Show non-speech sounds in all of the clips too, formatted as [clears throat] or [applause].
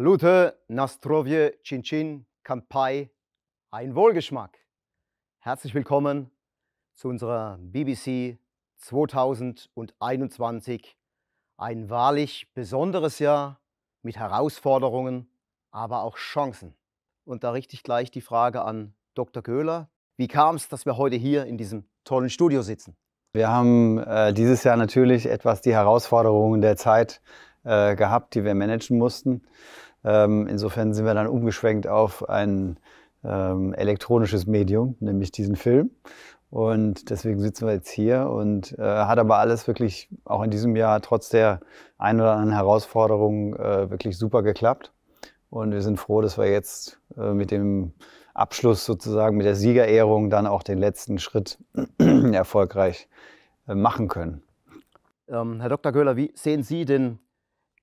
Salute, Nastrovje, Chin Chin, Kampai, ein Wohlgeschmack. Herzlich willkommen zu unserer BBC 2021. Ein wahrlich besonderes Jahr mit Herausforderungen, aber auch Chancen. Und da richte ich gleich die Frage an Dr. Köhler. Wie kam es, dass wir heute hier in diesem tollen Studio sitzen? Wir haben äh, dieses Jahr natürlich etwas die Herausforderungen der Zeit äh, gehabt, die wir managen mussten. Ähm, insofern sind wir dann umgeschwenkt auf ein ähm, elektronisches Medium, nämlich diesen Film. Und deswegen sitzen wir jetzt hier und äh, hat aber alles wirklich auch in diesem Jahr trotz der ein oder anderen Herausforderungen äh, wirklich super geklappt. Und wir sind froh, dass wir jetzt äh, mit dem Abschluss sozusagen, mit der Siegerehrung dann auch den letzten Schritt [clears throat] erfolgreich äh, machen können. Ähm, Herr Dr. Köhler, wie sehen Sie den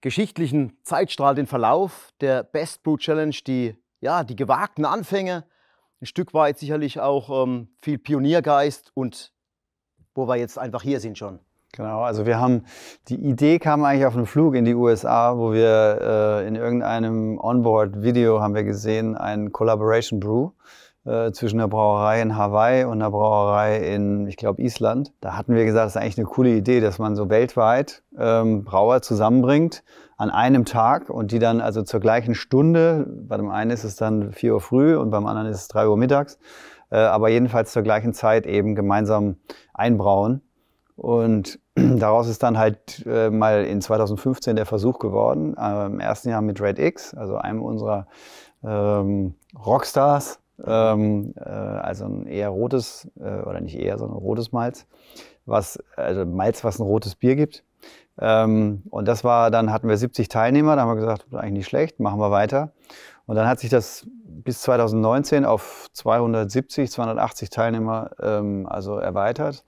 geschichtlichen Zeitstrahl den Verlauf der Best Brew Challenge, die, ja, die gewagten Anfänge, ein Stück weit sicherlich auch ähm, viel Pioniergeist und wo wir jetzt einfach hier sind schon. Genau, also wir haben, die Idee kam eigentlich auf einen Flug in die USA, wo wir äh, in irgendeinem Onboard-Video haben wir gesehen, einen Collaboration Brew äh, zwischen der Brauerei in Hawaii und der Brauerei in, ich glaube, Island. Da hatten wir gesagt, das ist eigentlich eine coole Idee, dass man so weltweit ähm, Brauer zusammenbringt an einem Tag und die dann also zur gleichen Stunde, bei dem einen ist es dann 4 Uhr früh und beim anderen ist es 3 Uhr mittags, äh, aber jedenfalls zur gleichen Zeit eben gemeinsam einbrauen. Und [clears throat] daraus ist dann halt äh, mal in 2015 der Versuch geworden, äh, im ersten Jahr mit Red X, also einem unserer ähm, Rockstars, ähm, mhm. äh, also ein eher rotes, äh, oder nicht eher, sondern rotes Malz, was, also Malz, was ein rotes Bier gibt. Ähm, und das war, dann hatten wir 70 Teilnehmer, da haben wir gesagt, eigentlich nicht schlecht, machen wir weiter. Und dann hat sich das bis 2019 auf 270, 280 Teilnehmer ähm, also erweitert.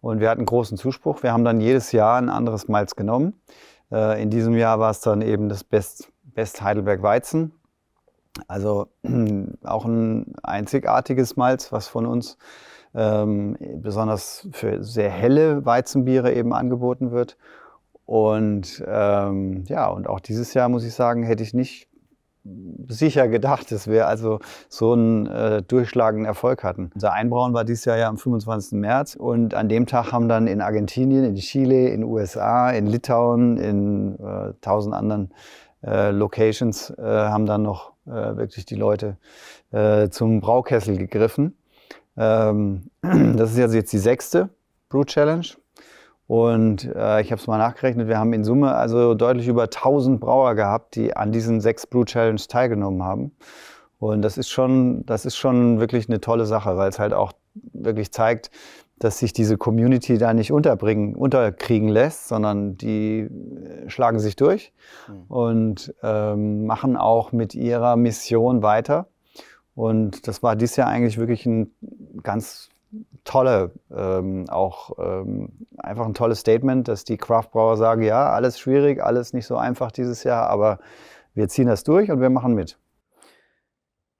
Und wir hatten großen Zuspruch. Wir haben dann jedes Jahr ein anderes Malz genommen. Äh, in diesem Jahr war es dann eben das Best, Best Heidelberg Weizen. Also [clears throat] auch ein einzigartiges Malz, was von uns ähm, besonders für sehr helle Weizenbiere eben angeboten wird. Und ähm, ja, und auch dieses Jahr muss ich sagen, hätte ich nicht sicher gedacht, dass wir also so einen äh, durchschlagenden Erfolg hatten. Unser Einbrauen war dieses Jahr ja am 25. März und an dem Tag haben dann in Argentinien, in Chile, in USA, in Litauen, in äh, tausend anderen äh, Locations äh, haben dann noch äh, wirklich die Leute äh, zum Braukessel gegriffen. Ähm, [clears throat] das ist also jetzt die sechste Brew Challenge. Und äh, ich habe es mal nachgerechnet, wir haben in Summe also deutlich über 1000 Brauer gehabt, die an diesen sechs Brew Challenge teilgenommen haben. Und das ist schon, das ist schon wirklich eine tolle Sache, weil es halt auch wirklich zeigt, dass sich diese Community da nicht unterbringen, unterkriegen lässt, sondern die äh, schlagen sich durch mhm. und ähm, machen auch mit ihrer Mission weiter. Und das war dieses Jahr eigentlich wirklich ein ganz tolle, ähm, auch ähm, einfach ein tolles Statement, dass die Craftbrauer sagen, ja, alles schwierig, alles nicht so einfach dieses Jahr, aber wir ziehen das durch und wir machen mit.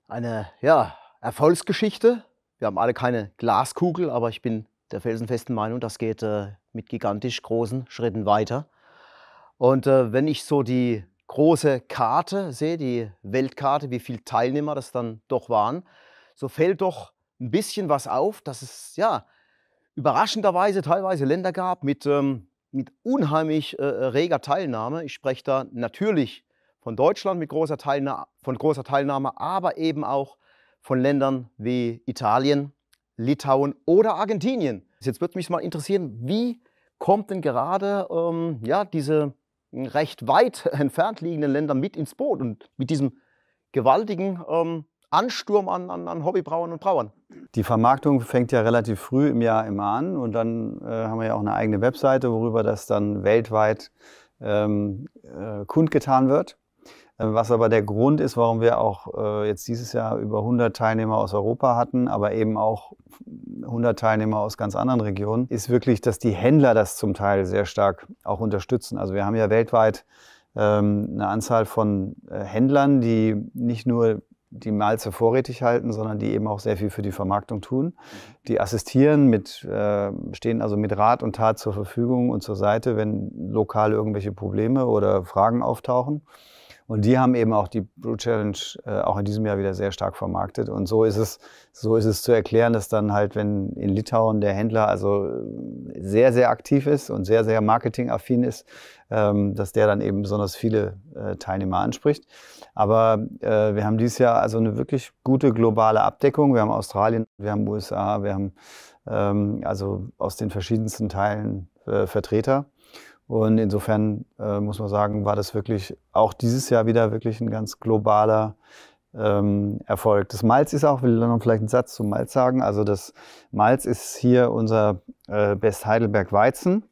Eine ja, Erfolgsgeschichte. Wir haben alle keine Glaskugel, aber ich bin der felsenfesten Meinung, das geht äh, mit gigantisch großen Schritten weiter. Und äh, wenn ich so die große Karte sehe, die Weltkarte, wie viele Teilnehmer das dann doch waren, so fällt doch ein bisschen was auf, dass es ja überraschenderweise teilweise Länder gab mit, ähm, mit unheimlich äh, reger Teilnahme. Ich spreche da natürlich von Deutschland mit großer Teilnahme, von großer Teilnahme, aber eben auch von Ländern wie Italien, Litauen oder Argentinien. Jetzt würde mich mal interessieren, wie kommt denn gerade ähm, ja, diese recht weit [laughs] entfernt liegenden Länder mit ins Boot und mit diesem gewaltigen ähm, Ansturm an, an, an Hobbybrauern und Brauern? Die Vermarktung fängt ja relativ früh im Jahr immer an und dann äh, haben wir ja auch eine eigene Webseite, worüber das dann weltweit ähm, äh, kundgetan wird. Äh, was aber der Grund ist, warum wir auch äh, jetzt dieses Jahr über 100 Teilnehmer aus Europa hatten, aber eben auch 100 Teilnehmer aus ganz anderen Regionen, ist wirklich, dass die Händler das zum Teil sehr stark auch unterstützen. Also wir haben ja weltweit ähm, eine Anzahl von äh, Händlern, die nicht nur die Malze vorrätig halten, sondern die eben auch sehr viel für die Vermarktung tun. Die assistieren, mit, stehen also mit Rat und Tat zur Verfügung und zur Seite, wenn lokal irgendwelche Probleme oder Fragen auftauchen. Und die haben eben auch die Brew Challenge äh, auch in diesem Jahr wieder sehr stark vermarktet. Und so ist es, so ist es zu erklären, dass dann halt, wenn in Litauen der Händler also äh, sehr, sehr aktiv ist und sehr, sehr marketingaffin ist, ähm, dass der dann eben besonders viele äh, Teilnehmer anspricht. Aber äh, wir haben dieses Jahr also eine wirklich gute globale Abdeckung. Wir haben Australien, wir haben USA, wir haben ähm, also aus den verschiedensten Teilen äh, Vertreter. Und insofern äh, muss man sagen, war das wirklich auch dieses Jahr wieder wirklich ein ganz globaler ähm, Erfolg. Das Malz ist auch, will ich noch vielleicht einen Satz zum Malz sagen. Also das Malz ist hier unser äh, Best Heidelberg Weizen.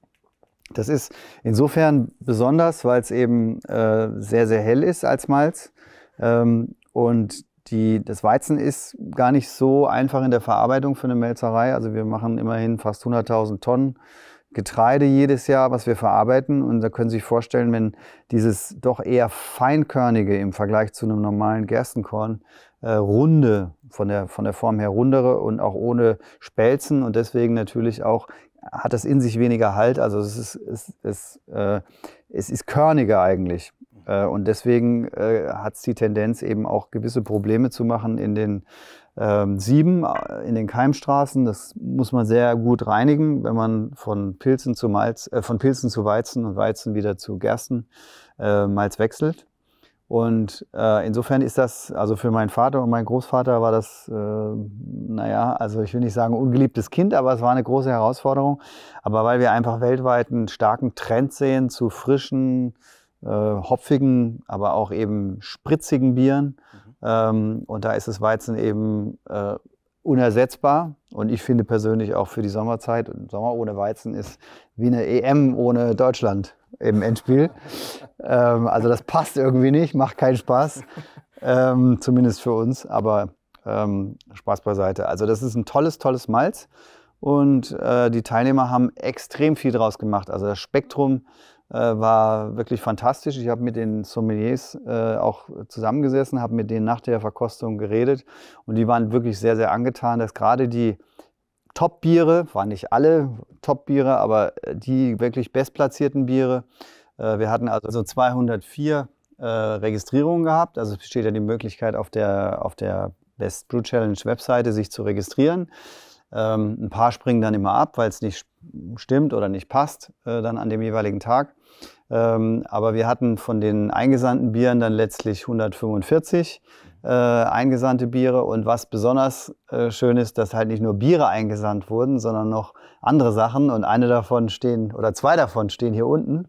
Das ist insofern besonders, weil es eben äh, sehr, sehr hell ist als Malz. Ähm, und die, das Weizen ist gar nicht so einfach in der Verarbeitung für eine Melzerei. Also wir machen immerhin fast 100.000 Tonnen Getreide jedes Jahr, was wir verarbeiten. Und da können Sie sich vorstellen, wenn dieses doch eher feinkörnige im Vergleich zu einem normalen Gerstenkorn äh, runde, von der, von der Form her rundere und auch ohne Spelzen und deswegen natürlich auch hat das in sich weniger Halt. Also es ist, es, es, äh, es ist körniger eigentlich. Äh, und deswegen äh, hat es die Tendenz eben auch gewisse Probleme zu machen in den ähm, sieben äh, in den Keimstraßen. Das muss man sehr gut reinigen, wenn man von Pilzen zu, Malz, äh, von Pilzen zu Weizen und Weizen wieder zu Gersten äh, Malz wechselt. Und äh, insofern ist das, also für meinen Vater und meinen Großvater war das, äh, naja, also ich will nicht sagen ungeliebtes Kind, aber es war eine große Herausforderung. Aber weil wir einfach weltweit einen starken Trend sehen zu frischen, äh, hopfigen, aber auch eben spritzigen Bieren, mhm ähm, und da ist das Weizen eben äh, unersetzbar. Und ich finde persönlich auch für die Sommerzeit, Sommer ohne Weizen ist wie eine EM ohne Deutschland im Endspiel. ähm, also das passt irgendwie nicht, macht keinen Spaß, ähm, zumindest für uns, aber ähm, Spaß beiseite. Also das ist ein tolles, tolles Malz und äh, die Teilnehmer haben extrem viel draus gemacht. Also das Spektrum äh, war wirklich fantastisch. Ich habe mit den Sommeliers äh, auch zusammengesessen, habe mit denen nach der Verkostung geredet und die waren wirklich sehr, sehr angetan, dass gerade die Top-Biere, waren nicht alle Top-Biere, aber äh, die wirklich bestplatzierten Biere, äh, wir hatten also 204 äh, Registrierungen gehabt. Also besteht ja die Möglichkeit, auf der, auf der Best Brew Challenge Webseite sich zu registrieren. Ähm, ein paar springen dann immer ab, weil es nicht stimmt oder nicht passt äh, dann an dem jeweiligen Tag. Ähm, aber wir hatten von den eingesandten Bieren dann letztlich 145 äh, eingesandte Biere. Und was besonders äh, schön ist, dass halt nicht nur Biere eingesandt wurden, sondern noch andere Sachen. Und eine davon stehen, oder zwei davon stehen hier unten.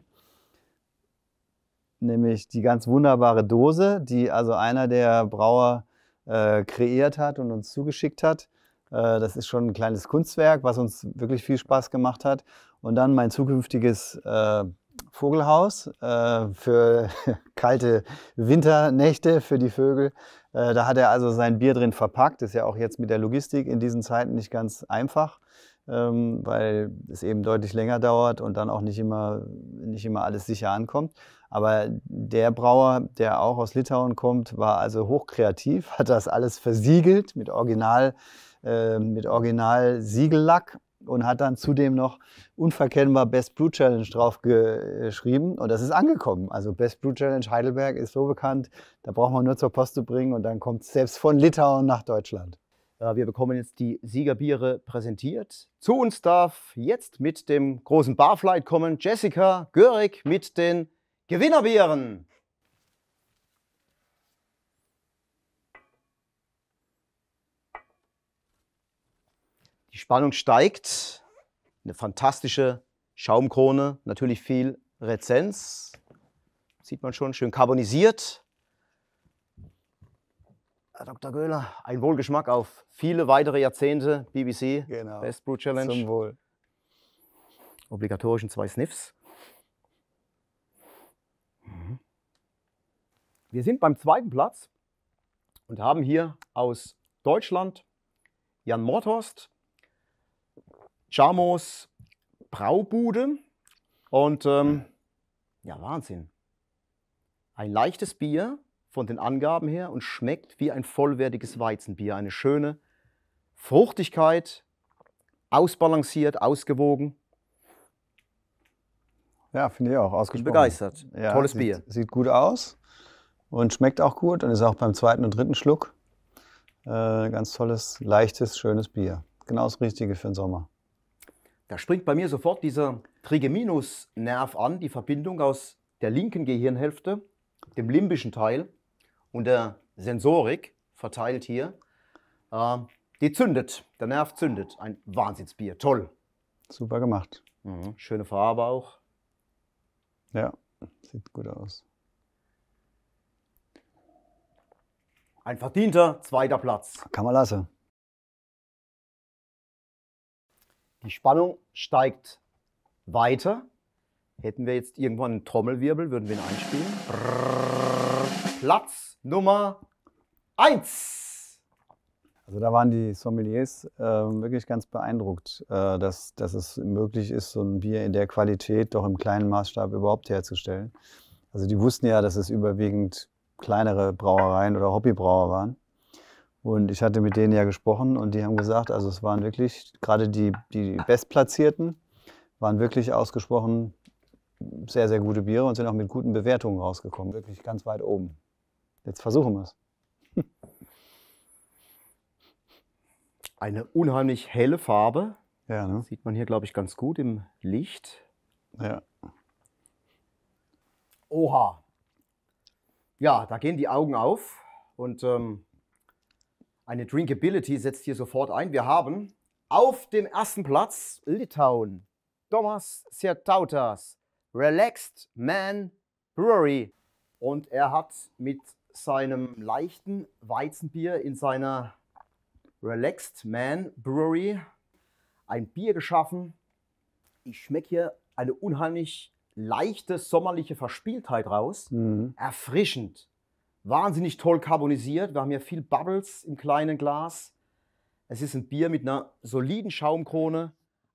Nämlich die ganz wunderbare Dose, die also einer der Brauer äh, kreiert hat und uns zugeschickt hat. Äh, das ist schon ein kleines Kunstwerk, was uns wirklich viel Spaß gemacht hat. Und dann mein zukünftiges äh, Vogelhaus äh, für [laughs] kalte Winternächte für die Vögel. Äh, da hat er also sein Bier drin verpackt. Ist ja auch jetzt mit der Logistik in diesen Zeiten nicht ganz einfach, ähm, weil es eben deutlich länger dauert und dann auch nicht immer, nicht immer alles sicher ankommt. Aber der Brauer, der auch aus Litauen kommt, war also hochkreativ, [laughs] hat das alles versiegelt mit Original, äh, mit Original Siegellack und hat dann zudem noch unverkennbar Best Brew Challenge draufgeschrieben. Und das ist angekommen. Also Best Brew Challenge Heidelberg ist so bekannt, da braucht man nur zur Post zu bringen und dann kommt es selbst von Litauen nach Deutschland. Wir bekommen jetzt die Siegerbiere präsentiert. Zu uns darf jetzt mit dem großen Barflight kommen Jessica Görig mit den Gewinnerbieren. Die Spannung steigt. Eine fantastische Schaumkrone, natürlich viel Rezenz. Sieht man schon, schön karbonisiert. Herr Dr. Göhler, ein Wohlgeschmack auf viele weitere Jahrzehnte BBC genau. Best Brew Challenge. Zum Wohl. Obligatorischen zwei Sniffs. Mhm. Wir sind beim zweiten Platz und haben hier aus Deutschland Jan Mordhorst, Chamos Braubude. Und ähm, ja, Wahnsinn. Ein leichtes Bier von den Angaben her und schmeckt wie ein vollwertiges Weizenbier. Eine schöne Fruchtigkeit, ausbalanciert, ausgewogen. Ja, finde ich auch. Ausgesprochen. Bin begeistert. Ja, Tolles sieht, Bier. Sieht gut aus und schmeckt auch gut und ist auch beim zweiten und dritten Schluck äh, ganz tolles, leichtes, schönes Bier. Genau das Richtige für den Sommer. Da springt bei mir sofort dieser Trigeminusnerv an, die Verbindung aus der linken Gehirnhälfte, dem limbischen Teil und der Sensorik verteilt hier. Äh, die zündet, der Nerv zündet. Ein Wahnsinnsbier, toll. Super gemacht. Mhm. Schöne Farbe auch. Ja, sieht gut aus. Ein verdienter zweiter Platz. Kann man lassen. Die Spannung steigt weiter. Hätten wir jetzt irgendwann einen Trommelwirbel, würden wir ihn einspielen. Brrr. Platz Nummer 1. Also da waren die Sommeliers äh, wirklich ganz beeindruckt, äh, dass, dass es möglich ist, so ein Bier in der Qualität doch im kleinen Maßstab überhaupt herzustellen. Also die wussten ja, dass es überwiegend kleinere Brauereien oder Hobbybrauer waren. Und ich hatte mit denen ja gesprochen und die haben gesagt, also es waren wirklich, gerade die, die Bestplatzierten, waren wirklich ausgesprochen sehr, sehr gute Biere und sind auch mit guten Bewertungen rausgekommen. Wirklich ganz weit oben. Jetzt versuchen wir es. [laughs] Eine unheimlich helle Farbe. Ja, ne? Sieht man hier, glaube ich, ganz gut im Licht. Ja. Oha. Ja, da gehen die Augen auf und ähm, eine Drinkability setzt hier sofort ein. Wir haben auf dem ersten Platz Litauen, Thomas Sertautas, Relaxed Man Brewery. Und er hat mit seinem leichten Weizenbier in seiner Relaxed Man Brewery ein Bier geschaffen. Ich schmecke hier eine unheimlich leichte sommerliche Verspieltheit raus. Mhm. Erfrischend, wahnsinnig toll carbonisiert. Wir haben hier viel Bubbles im kleinen Glas. Es ist ein Bier mit einer soliden Schaumkrone,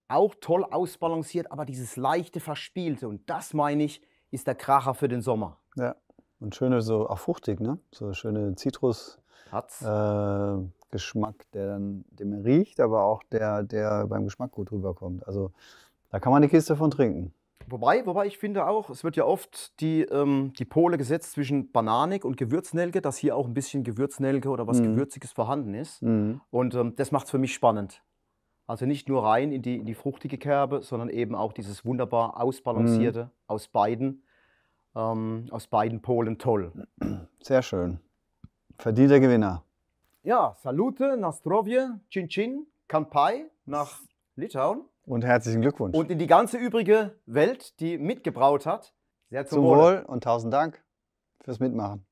auch toll ausbalanciert, aber dieses leichte Verspielte. Und das meine ich, ist der Kracher für den Sommer. Ja, und schöne, so auch fruchtig, ne? So schöne Zitrus. Hat's. Äh, Geschmack, der dann, dem riecht, aber auch der, der beim Geschmack gut rüberkommt. Also da kann man eine Kiste von trinken. Wobei, wobei ich finde auch, es wird ja oft die, ähm, die Pole gesetzt zwischen Bananik und Gewürznelke, dass hier auch ein bisschen Gewürznelke oder was mhm. Gewürziges vorhanden ist. Mhm. Und ähm, das macht es für mich spannend. Also nicht nur rein in die, in die fruchtige Kerbe, sondern eben auch dieses wunderbar ausbalancierte mhm. aus beiden, ähm, aus beiden Polen toll. Sehr schön. Verdienter Gewinner. Ja, salute, nastrovje, chin chin, kanpai nach Litauen. Und herzlichen Glückwunsch. Und in die ganze übrige Welt, die mitgebraut hat. Sehr zum, zum Wohl und tausend Dank fürs Mitmachen.